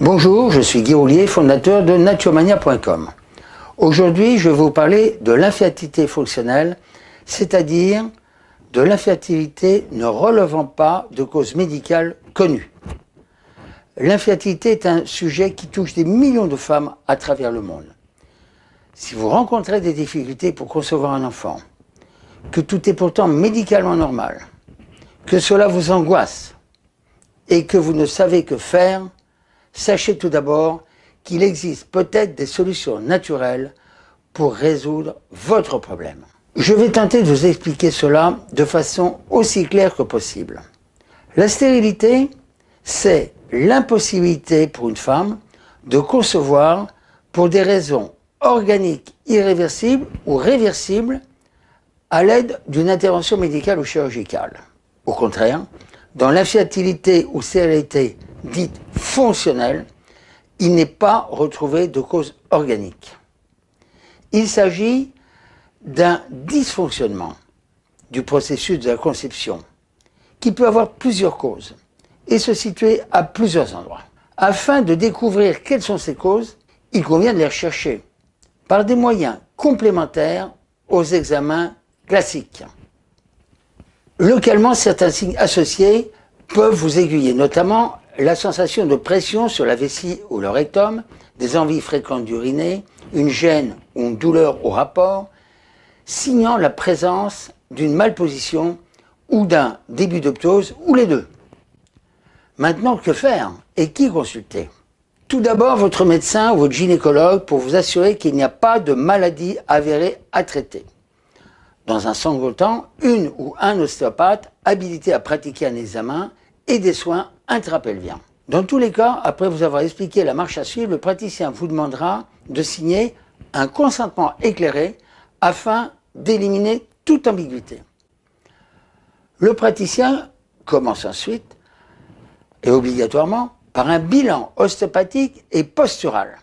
Bonjour, je suis Guy Roulier, fondateur de naturemania.com. Aujourd'hui, je vais vous parler de l'infertilité fonctionnelle, c'est-à-dire de l'infertilité ne relevant pas de causes médicales connues. L'infertilité est un sujet qui touche des millions de femmes à travers le monde. Si vous rencontrez des difficultés pour concevoir un enfant, que tout est pourtant médicalement normal, que cela vous angoisse et que vous ne savez que faire, sachez tout d'abord qu'il existe peut-être des solutions naturelles pour résoudre votre problème. Je vais tenter de vous expliquer cela de façon aussi claire que possible. La stérilité, c'est l'impossibilité pour une femme de concevoir pour des raisons organiques irréversibles ou réversibles à l'aide d'une intervention médicale ou chirurgicale. Au contraire, dans l'infertilité ou stérilité dite fonctionnel, il n'est pas retrouvé de cause organique. Il s'agit d'un dysfonctionnement du processus de la conception, qui peut avoir plusieurs causes et se situer à plusieurs endroits. Afin de découvrir quelles sont ces causes, il convient de les rechercher par des moyens complémentaires aux examens classiques. Localement, certains signes associés peuvent vous aiguiller, notamment la sensation de pression sur la vessie ou le rectum, des envies fréquentes d'uriner, une gêne ou une douleur au rapport, signant la présence d'une malposition ou d'un début d'optose ou les deux. Maintenant, que faire et qui consulter Tout d'abord, votre médecin ou votre gynécologue pour vous assurer qu'il n'y a pas de maladie avérée à traiter. Dans un second temps, une ou un ostéopathe habilité à pratiquer un examen et des soins intrapelviens. Dans tous les cas, après vous avoir expliqué la marche à suivre, le praticien vous demandera de signer un consentement éclairé afin d'éliminer toute ambiguïté. Le praticien commence ensuite, et obligatoirement, par un bilan ostéopathique et postural,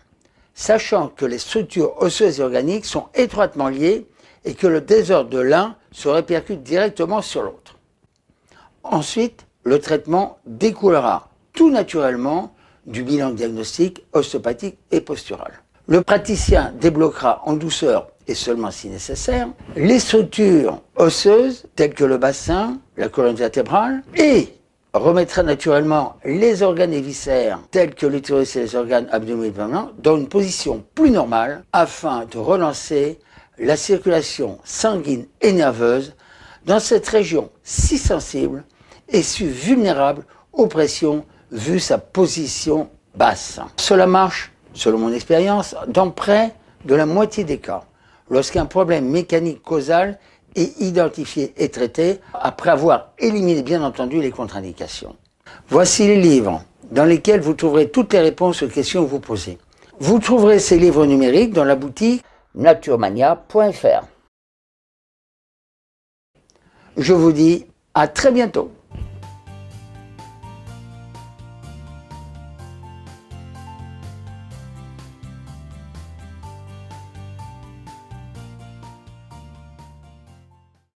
sachant que les structures osseuses et organiques sont étroitement liées et que le désordre de l'un se répercute directement sur l'autre. Ensuite, le traitement découlera tout naturellement du bilan diagnostique osteopathique et postural. Le praticien débloquera en douceur et seulement si nécessaire les structures osseuses telles que le bassin, la colonne vertébrale et remettra naturellement les organes et viscères tels que l'utérus et les organes abdominaux dans une position plus normale afin de relancer la circulation sanguine et nerveuse dans cette région si sensible est vulnérable aux pressions vu sa position basse. Cela marche, selon mon expérience, dans près de la moitié des cas, lorsqu'un problème mécanique causal est identifié et traité après avoir éliminé bien entendu les contre-indications. Voici les livres dans lesquels vous trouverez toutes les réponses aux questions que vous posez. Vous trouverez ces livres numériques dans la boutique naturemania.fr. Je vous dis à très bientôt.